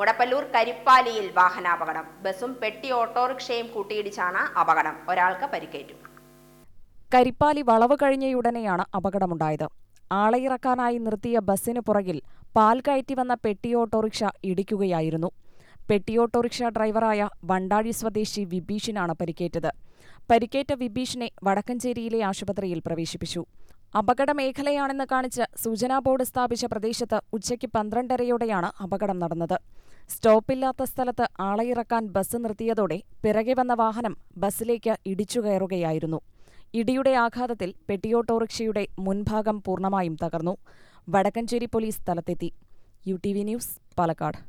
മുടപ്പല്ലൂർ കരിപ്പാലിയിൽ വാഹനാപകടം ബസും പെട്ടി ഓട്ടോറിക്ഷയും കൂട്ടിയിടിച്ചാണ് അപകടം ഒരാൾക്ക് പരിക്കേറ്റു കരിപ്പാലി വളവ് കഴിഞ്ഞയുടനെയാണ് അപകടമുണ്ടായത് ആളയിറക്കാനായി നിർത്തിയ ബസ്സിന് പുറകിൽ പാൽ കയറ്റി വന്ന പെട്ടി ഓട്ടോറിക്ഷ ഇടിക്കുകയായിരുന്നു പെട്ടി ഓട്ടോറിക്ഷ ഡ്രൈവറായ വണ്ടാഴി സ്വദേശി വിഭീഷിനാണ് പരിക്കേറ്റത് പരിക്കേറ്റ വിഭീഷിനെ വടക്കഞ്ചേരിയിലെ ആശുപത്രിയിൽ പ്രവേശിപ്പിച്ചു അപകട മേഖലയാണെന്ന് കാണിച്ച് സൂചനാ ബോർഡ് സ്ഥാപിച്ച പ്രദേശത്ത് ഉച്ചയ്ക്ക് പന്ത്രണ്ടരയോടെയാണ് അപകടം നടന്നത് സ്റ്റോപ്പില്ലാത്ത സ്ഥലത്ത് ആളയിറക്കാൻ ബസ് നിർത്തിയതോടെ പിറകെ വന്ന വാഹനം ബസ്സിലേക്ക് ഇടിച്ചുകയറുകയായിരുന്നു ഇടിയുടെ ആഘാതത്തിൽ പെട്ടിയോട്ടോറിക്ഷയുടെ മുൻഭാഗം പൂർണ്ണമായും തകർന്നു വടക്കഞ്ചേരി പോലീസ് സ്ഥലത്തെത്തി U T V news Palakkad